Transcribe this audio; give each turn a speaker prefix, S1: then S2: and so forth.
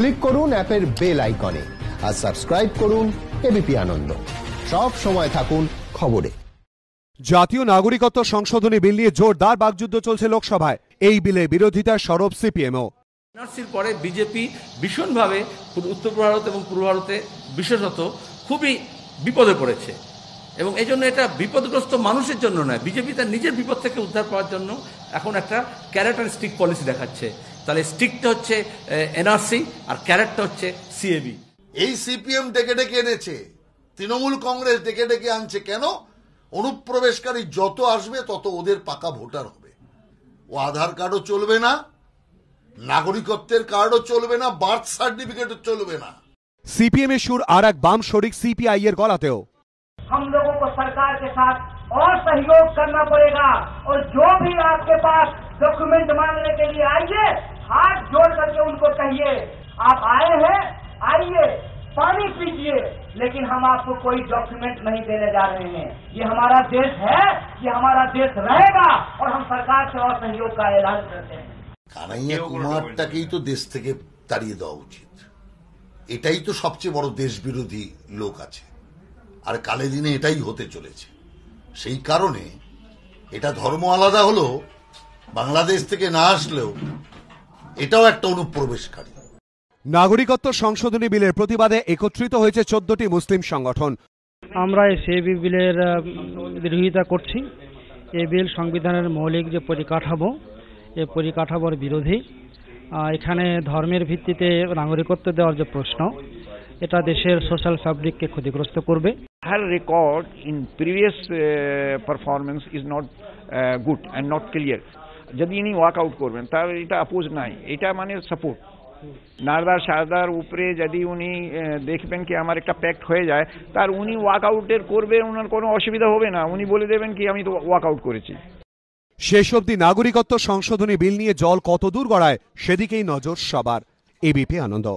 S1: click করুন অ্যাপের bell আইকনে আর সাবস্ক্রাইব করুন এবিপি আনন্দ সব সময় থাকুন খবরে জাতীয় নাগরিকত্ব সংশোধনী বিল নিয়ে জোরদার বাকযুদ্ধ চলছে লোকসভায় এই বিলে বিরোধিতা সরব সিপিএমও
S2: এনআরসির পরে বিজেপি ভীষণভাবে উত্তর ভারত এবং পূর্ব ভারতে বিশেষত খুবই বিপদে পড়েছে এবং এই জন্য এটা বিপদগ্রস্ত মানুষের জন্য নয় বিজেপি তার নিজের বিপদ থেকে উদ্ধার পাওয়ার জন্য এখন একটা ক্যারেক্টারিস্টিক পলিসি দেখাচ্ছে তাহলে স্টিকটা হচ্ছে এনআরসি আর ক্যারেটটা হচ্ছে সিএবি এই সিপিএম ডেকে ডেকে এনেছে তৃণমূল
S3: কংগ্রেস ডেকে ডেকে আনছে কেন অনুপ্রবেশকারী যত আসবে তত ওদের পাকা ভোটার হবে ও আধার কার্ডও চলবে না নাগরিকত্বের কার্ডও চলবে না
S4: বার্থ সার্টিফিকেটও চলবে না
S1: সিপিএম এর সুর আর এক বাম শরিক সিপিআই এর গলাতেও
S4: हम लोगों को सरकार के साथ और सहयोग करना पड़ेगा और जो भी आपके पास डॉक्यूमेंट मांगने के लिए आइए हाथ जोड़ करके उनको कहिए आप आए हैं आइए पानी पीजिए लेकिन हम आपको कोई डॉक्यूमेंट नहीं देने जा रहे हैं ये हमारा देश है ये हमारा देश रहेगा और हम सरकार से और सहयोग का ऐलान करते हैं
S3: কানাইয়া কুমারটাকেই তো দেশ থেকে তাড়িয়ে দেওয়া উচিত এটাই তো সবচেয়ে বড় দেশ বিরোধী লোক আছে আর কালে দিনে এটাই হতে চলেছে সেই কারণে এটা ধর্ম আলাদা হলো
S1: বাংলাদেশ থেকে না আসলেও এটাও একটা অনুপ্রবেশকারী নাগরিকত্ব সংশোধনী বিলের প্রতিবাদে একত্রিত হয়েছে চোদ্দটি মুসলিম সংগঠন
S5: আমরা সেই বিলের বিরোধিতা করছি এই বিল সংবিধানের মৌলিক যে পরিকাঠামো এই পরিকাঠামোর বিরোধী এখানে ধর্মের ভিত্তিতে নাগরিকত্ব দেওয়ার যে প্রশ্ন এটা দেশের সোশ্যাল ফ্যাব্রিককে ক্ষতিগ্রস্ত করবে her
S6: record in previous performance is not good and not clear যদি ইনি ওয়াক আউট করবেন তার এটা আপোজ নাই এটা মানে সাপোর্ট নারদার সারদার উপরে যদি উনি দেখবেন কি আমার একটা প্যাক্ট হয়ে যায় তার উনি ওয়াক
S1: আউটের করবে
S6: ওনার কোনো অসুবিধা হবে না উনি বলে দেবেন কি আমি তো ওয়াক আউট করেছি
S1: শেষ অবধি নাগরিকত্ব সংশোধনী বিল নিয়ে জল কত দূর গড়ায় সেদিকেই নজর সবার এবিপি আনন্দ